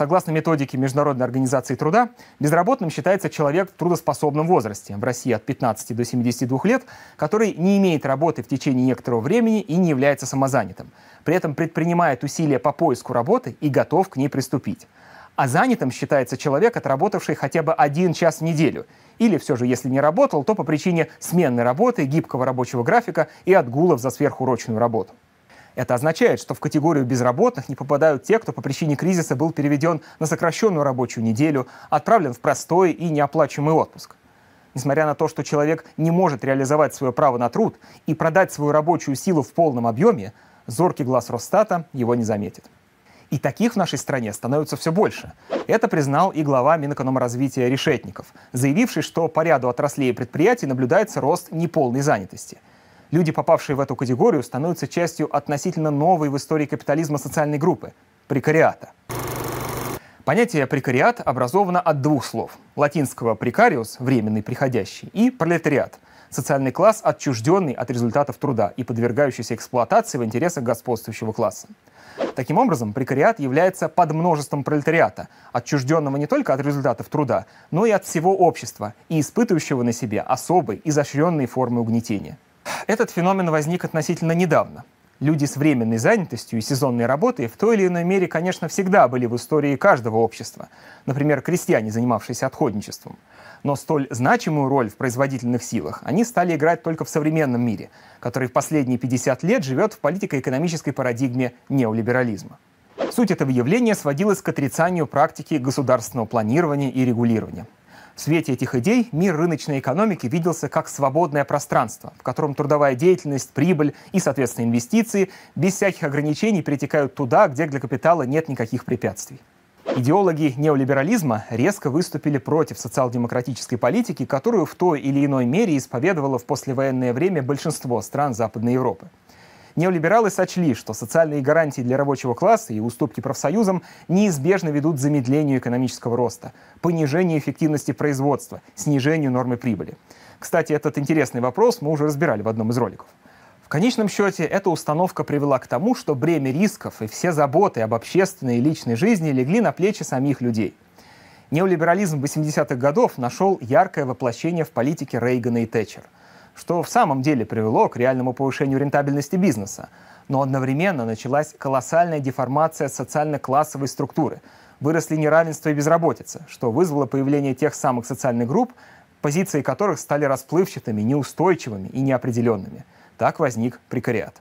Согласно методике Международной организации труда, безработным считается человек в трудоспособном возрасте, в России от 15 до 72 лет, который не имеет работы в течение некоторого времени и не является самозанятым. При этом предпринимает усилия по поиску работы и готов к ней приступить. А занятым считается человек, отработавший хотя бы один час в неделю. Или все же, если не работал, то по причине сменной работы, гибкого рабочего графика и отгулов за сверхурочную работу. Это означает, что в категорию безработных не попадают те, кто по причине кризиса был переведен на сокращенную рабочую неделю, отправлен в простой и неоплачиваемый отпуск. Несмотря на то, что человек не может реализовать свое право на труд и продать свою рабочую силу в полном объеме, зоркий глаз Росстата его не заметит. И таких в нашей стране становится все больше. Это признал и глава Минэкономразвития Решетников, заявивший, что по ряду отраслей и предприятий наблюдается рост неполной занятости – Люди, попавшие в эту категорию, становятся частью относительно новой в истории капитализма социальной группы – прекариата. Понятие «прекариат» образовано от двух слов – латинского «прекариус» – временный приходящий, и «пролетариат» – социальный класс, отчужденный от результатов труда и подвергающийся эксплуатации в интересах господствующего класса. Таким образом, прекариат является подмножеством пролетариата, отчужденного не только от результатов труда, но и от всего общества и испытывающего на себе особые, изощренные формы угнетения – этот феномен возник относительно недавно. Люди с временной занятостью и сезонной работой в той или иной мере, конечно, всегда были в истории каждого общества. Например, крестьяне, занимавшиеся отходничеством. Но столь значимую роль в производительных силах они стали играть только в современном мире, который в последние 50 лет живет в политико-экономической парадигме неолиберализма. Суть этого явления сводилась к отрицанию практики государственного планирования и регулирования. В свете этих идей мир рыночной экономики виделся как свободное пространство, в котором трудовая деятельность, прибыль и, соответственно, инвестиции без всяких ограничений перетекают туда, где для капитала нет никаких препятствий. Идеологи неолиберализма резко выступили против социал-демократической политики, которую в той или иной мере исповедовало в послевоенное время большинство стран Западной Европы. Неолибералы сочли, что социальные гарантии для рабочего класса и уступки профсоюзам неизбежно ведут к замедлению экономического роста, понижению эффективности производства, снижению нормы прибыли. Кстати, этот интересный вопрос мы уже разбирали в одном из роликов. В конечном счете, эта установка привела к тому, что бремя рисков и все заботы об общественной и личной жизни легли на плечи самих людей. Неолиберализм 80-х годов нашел яркое воплощение в политике Рейгана и Тэтчер – что в самом деле привело к реальному повышению рентабельности бизнеса. Но одновременно началась колоссальная деформация социально-классовой структуры. Выросли неравенство и безработица, что вызвало появление тех самых социальных групп, позиции которых стали расплывчатыми, неустойчивыми и неопределенными. Так возник прекариат.